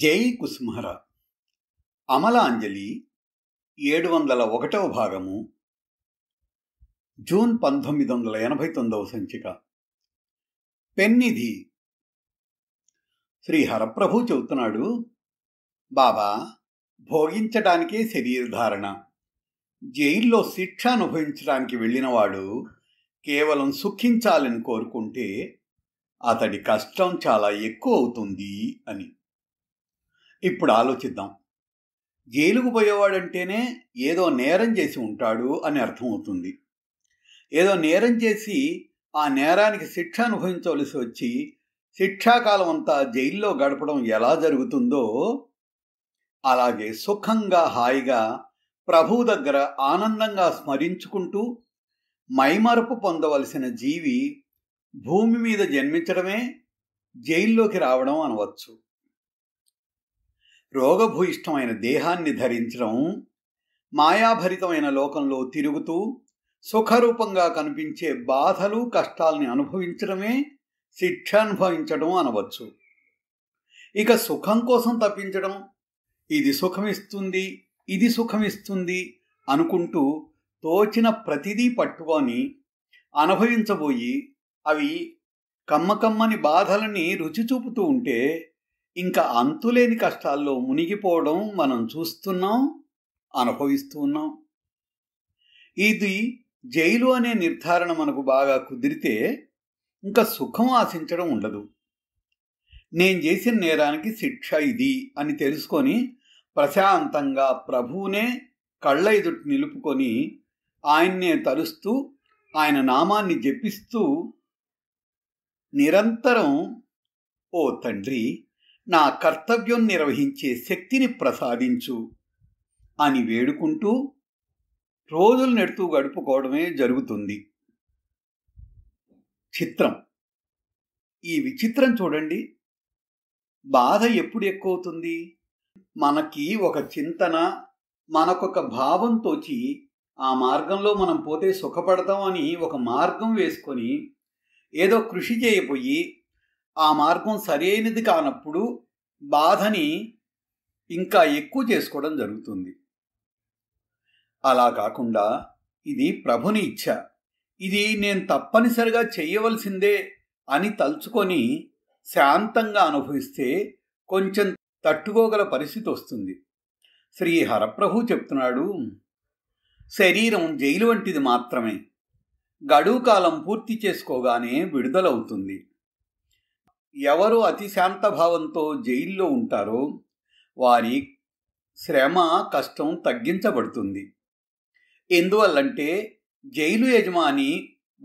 జై కుసుమహర అమలాంజలి ఏడు వందల ఒకటవ భాగము జూన్ పంతొమ్మిది వందల ఎనభై తొమ్మిదవ సంచిక పెన్నిధి శ్రీ హరప్రభు చెబుతున్నాడు బాబా భోగించడానికే శరీరధారణ జైల్లో శిక్ష అనుభవించడానికి వెళ్ళినవాడు కేవలం సుఖించాలని కోరుకుంటే అతడి కష్టం చాలా ఎక్కువ అవుతుంది అని ఇప్పుడు ఆలోచిద్దాం జైలుకు పోయేవాడంటేనే ఏదో నేరం చేసి ఉంటాడు అని అర్థమవుతుంది ఏదో నేరం చేసి ఆ నేరానికి శిక్ష అనుభవించవలసి వచ్చి శిక్షాకాలం అంతా జైల్లో గడపడం ఎలా జరుగుతుందో అలాగే సుఖంగా హాయిగా ప్రభు దగ్గర ఆనందంగా స్మరించుకుంటూ మైమరపు పొందవలసిన జీవి భూమి మీద జన్మించడమే జైల్లోకి రావడం అనవచ్చు రోగభూయిష్టమైన దేహాన్ని ధరించడం మాయాభరితమైన లోకంలో తిరుగుతూ సుఖరూపంగా కనిపించే బాధలు కష్టాల్ని అనుభవించడమే శిక్ష అనుభవించడం అనవచ్చు ఇక సుఖం కోసం తప్పించడం ఇది సుఖమిస్తుంది ఇది సుఖమిస్తుంది అనుకుంటూ తోచిన ప్రతిదీ పట్టుకొని అనుభవించబోయి అవి కమ్మకమ్మని బాధలని రుచి చూపుతూ ఉంటే ఇంకా అంతులేని కష్టాల్లో మునిగిపోవడం మనం చూస్తున్నాం అనుభవిస్తూ ఉన్నాం ఇది జైలు అనే నిర్ధారణ మనకు బాగా కుదిరితే ఇంకా సుఖం ఆశించడం ఉండదు నేను చేసిన నేరానికి శిక్ష ఇది అని తెలుసుకొని ప్రశాంతంగా ప్రభువునే కళ్ళ ఎదుటి నిలుపుకొని ఆయన్నే తలుస్తూ ఆయన నామాన్ని జపిస్తూ నిరంతరం ఓ తండ్రి నా కర్తవ్యం నిర్వహించే శక్తిని ప్రసాదించు అని వేడుకుంటూ రోజులు నెడుతూ గడుపుకోవడమే జరుగుతుంది చిత్రం ఈ విచిత్రం చూడండి బాధ ఎప్పుడు ఎక్కువవుతుంది మనకి ఒక చింతన మనకొక భావం తోచి ఆ మార్గంలో మనం పోతే సుఖపడతామని ఒక మార్గం వేసుకొని ఏదో కృషి చేయబోయి ఆ మార్గం సరైనది కానప్పుడు బాధని ఇంకా ఎక్కువ చేసుకోవడం జరుగుతుంది అలా కాకుండా ఇది ప్రభుని ఇచ్చ ఇది నేను తప్పనిసరిగా చేయవలసిందే అని తలుచుకొని శాంతంగా అనుభవిస్తే కొంచెం తట్టుకోగల పరిస్థితి వస్తుంది శ్రీ హరప్రభు చెప్తున్నాడు శరీరం జైలు వంటిది మాత్రమే గడువు కాలం పూర్తి చేసుకోగానే విడుదలవుతుంది ఎవరు అతి శాంతభావంతో జైల్లో ఉంటారో వారి శ్రమ కష్టం తగ్గించబడుతుంది ఎందువల్లంటే జైలు యజమాని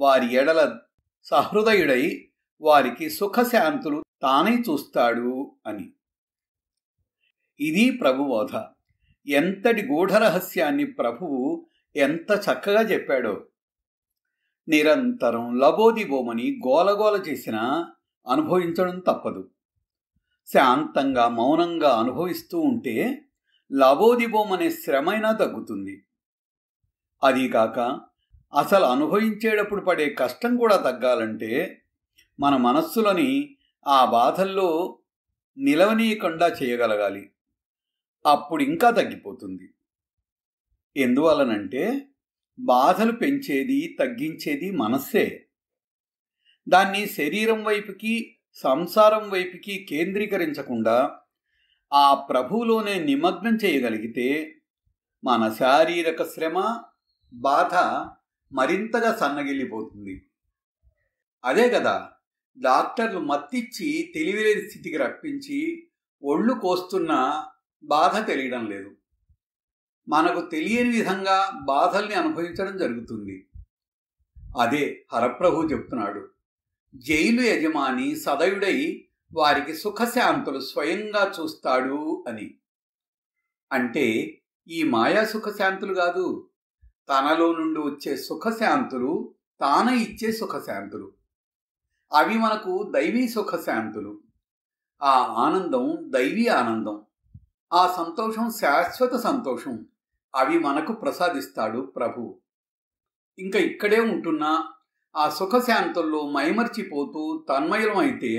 వారి ఎడల సహృదయుడై వారికి సుఖశాంతులు తానే చూస్తాడు అని ఇది ప్రభుబోధ ఎంతటి గూఢ రహస్యాన్ని ప్రభువు ఎంత చక్కగా చెప్పాడో నిరంతరం లబోదిబోమని గోలగోల చేసిన అనుభవించడం తప్పదు శాంతంగా మౌనంగా అనుభవిస్తూ ఉంటే అనే శ్రమైనా తగ్గుతుంది అదీకాక అసలు అనుభవించేటప్పుడు పడే కష్టం కూడా తగ్గాలంటే మన మనస్సులని ఆ బాధల్లో నిలవనీయకుండా చేయగలగాలి అప్పుడు ఇంకా తగ్గిపోతుంది ఎందువలనంటే బాధలు పెంచేది తగ్గించేది మనస్సే దాన్ని శరీరం వైపుకి సంసారం వైపుకి కేంద్రీకరించకుండా ఆ ప్రభువులోనే నిమగ్నం చేయగలిగితే మన శారీరక శ్రమ బాధ మరింతగా సన్నగిల్లిపోతుంది అదే కదా డాక్టర్లు మత్తిచ్చి తెలివిలేని స్థితికి రప్పించి ఒళ్ళు కోస్తున్న బాధ తెలియడం లేదు మనకు తెలియని విధంగా బాధల్ని అనుభవించడం జరుగుతుంది అదే హరప్రభు చెప్తున్నాడు జైలు యజమాని సదయుడై వారికి సుఖశాంతులు స్వయంగా చూస్తాడు అని అంటే ఈ మాయా సుఖశాంతులు కాదు తనలో నుండి వచ్చే సుఖశాంతులు తాన ఇచ్చే సుఖశాంతులు అవి మనకు దైవీ సుఖశాంతులు ఆ ఆనందం దైవీ ఆనందం ఆ సంతోషం శాశ్వత సంతోషం అవి మనకు ప్రసాదిస్తాడు ప్రభు ఇంకా ఇక్కడే ఉంటున్నా ఆ సుఖశాంతుల్లో మైమర్చిపోతూ తన్మయలమైతే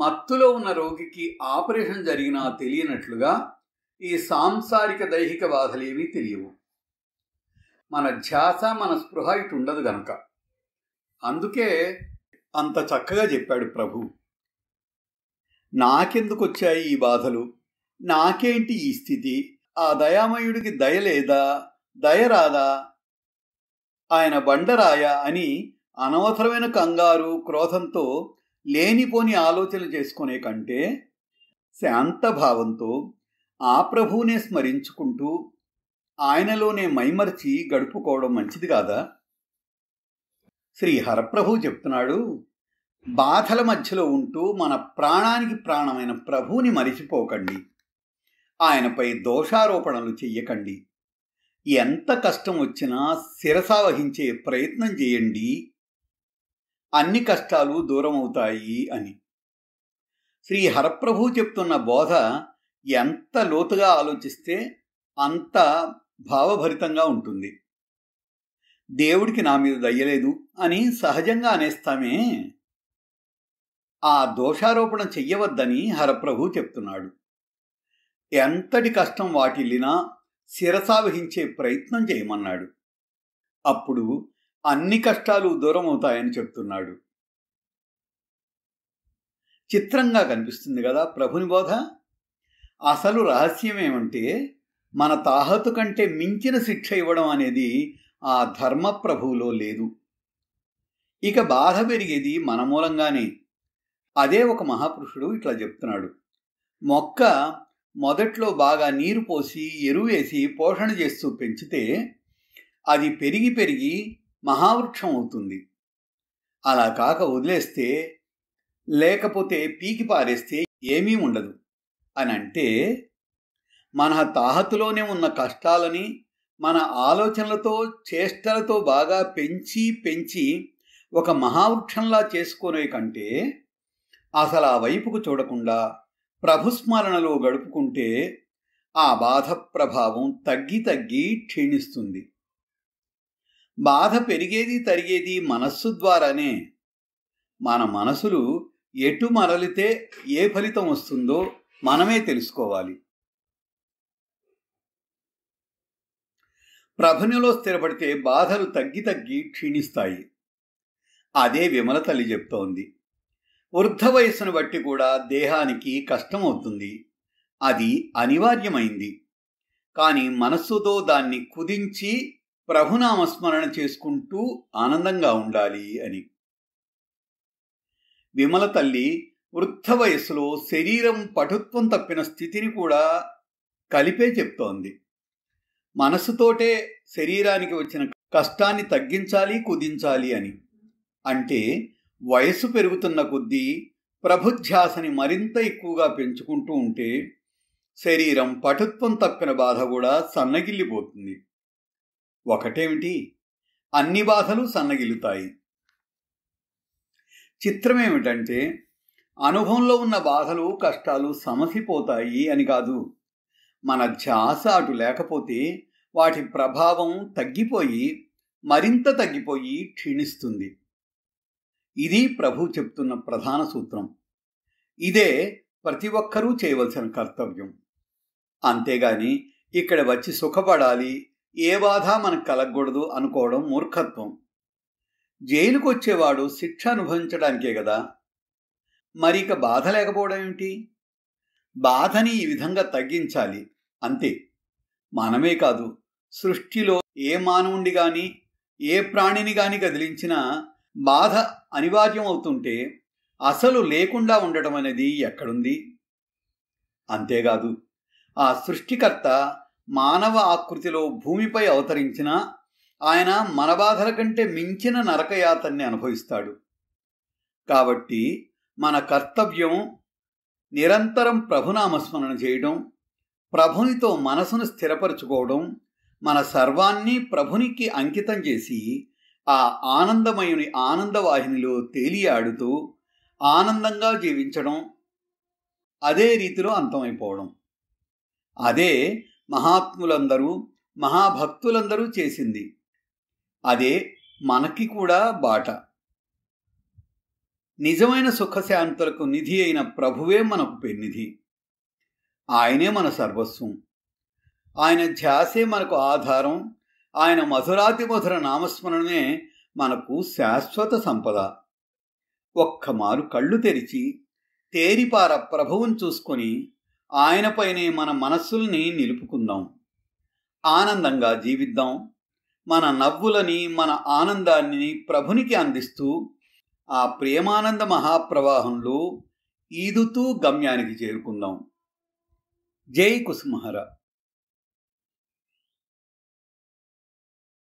మత్తులో ఉన్న రోగికి ఆపరేషన్ జరిగినా తెలియనట్లుగా ఈ సాంసారిక దైహిక బాధలేమీ తెలియవు మన ధ్యాస మన స్పృహ ఇటు ఉండదు గనక అందుకే అంత చక్కగా చెప్పాడు ప్రభు నాకెందుకు వచ్చాయి ఈ బాధలు నాకేంటి ఈ స్థితి ఆ దయామయుడికి దయ లేదా దయ రాదా ఆయన బండరాయ అని అనవసరమైన కంగారు క్రోధంతో లేనిపోని ఆలోచన చేసుకునే కంటే శాంతభావంతో ఆ ప్రభువునే స్మరించుకుంటూ ఆయనలోనే మైమర్చి గడుపుకోవడం మంచిది కాదా శ్రీ హరప్రభు చెప్తున్నాడు బాధల మధ్యలో ఉంటూ మన ప్రాణానికి ప్రాణమైన ప్రభువుని మరిచిపోకండి ఆయనపై దోషారోపణలు చెయ్యకండి ఎంత కష్టం వచ్చినా శిరసావహించే ప్రయత్నం చేయండి అన్ని కష్టాలు దూరం అవుతాయి అని శ్రీ హరప్రభు చెప్తున్న బోధ ఎంత లోతుగా ఆలోచిస్తే అంత భావభరితంగా ఉంటుంది దేవుడికి నా మీద దయ్యలేదు అని సహజంగా అనేస్తామే ఆ దోషారోపణ చెయ్యవద్దని హరప్రభు చెప్తున్నాడు ఎంతటి కష్టం వాటిల్లినా శిరసావహించే ప్రయత్నం చేయమన్నాడు అప్పుడు అన్ని కష్టాలు దూరం అవుతాయని చెప్తున్నాడు చిత్రంగా కనిపిస్తుంది కదా ప్రభుని బోధ అసలు రహస్యం ఏమంటే మన తాహతు కంటే మించిన శిక్ష ఇవ్వడం అనేది ఆ ధర్మ ప్రభువులో లేదు ఇక బాధ పెరిగేది మన మూలంగానే అదే ఒక మహాపురుషుడు ఇట్లా చెప్తున్నాడు మొక్క మొదట్లో బాగా నీరు పోసి ఎరువేసి పోషణ చేస్తూ పెంచితే అది పెరిగి పెరిగి మహావృక్షం అవుతుంది అలా కాక వదిలేస్తే లేకపోతే పీకి పారేస్తే ఏమీ ఉండదు అని అంటే మన తాహతులోనే ఉన్న కష్టాలని మన ఆలోచనలతో చేష్టలతో బాగా పెంచి పెంచి ఒక మహావృక్షంలా చేసుకునే కంటే అసలు ఆ వైపుకు చూడకుండా ప్రభుస్మరణలో గడుపుకుంటే ఆ బాధ ప్రభావం తగ్గి తగ్గి క్షీణిస్తుంది బాధ పెరిగేది తరిగేది మనస్సు ద్వారానే మన మనసులు ఎటు మరలితే ఏ ఫలితం వస్తుందో మనమే తెలుసుకోవాలి ప్రభనిలో స్థిరపడితే బాధలు తగ్గి తగ్గి క్షీణిస్తాయి అదే విమల తల్లి చెప్తోంది వృద్ధ వయస్సును బట్టి కూడా దేహానికి కష్టమవుతుంది అది అనివార్యమైంది కానీ మనస్సుతో దాన్ని కుదించి ప్రభునామస్మరణ చేసుకుంటూ ఆనందంగా ఉండాలి అని విమల తల్లి వృద్ధ వయస్సులో శరీరం పటుత్వం తప్పిన స్థితిని కూడా కలిపే చెప్తోంది మనసుతోటే శరీరానికి వచ్చిన కష్టాన్ని తగ్గించాలి కుదించాలి అని అంటే వయసు పెరుగుతున్న కొద్దీ ప్రభుధ్యాసని మరింత ఎక్కువగా పెంచుకుంటూ ఉంటే శరీరం పటుత్వం తప్పిన బాధ కూడా సన్నగిల్లిపోతుంది ఒకటేమిటి అన్ని బాధలు సన్నగిలుతాయి చిత్రం ఏమిటంటే అనుభవంలో ఉన్న బాధలు కష్టాలు సమసిపోతాయి అని కాదు మన ధ్యాస అటు లేకపోతే వాటి ప్రభావం తగ్గిపోయి మరింత తగ్గిపోయి క్షీణిస్తుంది ఇది ప్రభు చెప్తున్న ప్రధాన సూత్రం ఇదే ప్రతి ఒక్కరూ చేయవలసిన కర్తవ్యం అంతేగాని ఇక్కడ వచ్చి సుఖపడాలి ఏ బాధ మనకు కలగకూడదు అనుకోవడం మూర్ఖత్వం జైలుకు వచ్చేవాడు శిక్ష అనుభవించడానికే కదా మరిక బాధ లేకపోవడం ఏమిటి బాధని ఈ విధంగా తగ్గించాలి అంతే మనమే కాదు సృష్టిలో ఏ మానవుణ్ణి కానీ ఏ ప్రాణిని కానీ కదిలించినా బాధ అనివార్యం అవుతుంటే అసలు లేకుండా ఉండటం అనేది ఎక్కడుంది అంతేకాదు ఆ సృష్టికర్త మానవ ఆకృతిలో భూమిపై అవతరించినా ఆయన మన బాధల కంటే మించిన నరకయాతన్ని అనుభవిస్తాడు కాబట్టి మన కర్తవ్యం నిరంతరం ప్రభునామస్మరణ చేయడం ప్రభునితో మనసును స్థిరపరచుకోవడం మన సర్వాన్ని ప్రభునికి అంకితం చేసి ఆ ఆనందమయుని ఆనందవాహినిలో తేలియాడుతూ ఆనందంగా జీవించడం అదే రీతిలో అంతమైపోవడం అదే మహాత్ములందరూ మహాభక్తులందరూ చేసింది అదే మనకి కూడా బాట నిజమైన సుఖశాంతులకు నిధి అయిన ప్రభువే మనకు పెన్నిధి ఆయనే మన సర్వస్వం ఆయన ధ్యాసే మనకు ఆధారం ఆయన మధురాతి మధుర నామస్మరణమే మనకు శాశ్వత సంపద ఒక్కమారు కళ్ళు తెరిచి తేరిపార ప్రభువును చూసుకొని ఆయనపైనే మన మనస్సుల్ని నిలుపుకుందాం ఆనందంగా జీవిద్దాం మన నవ్వులని మన ఆనందాన్ని ప్రభునికి అందిస్తూ ఆ ప్రేమానంద మహాప్రవాహంలో ఈదుతూ గమ్యానికి చేరుకుందాం జై కుసుమహరా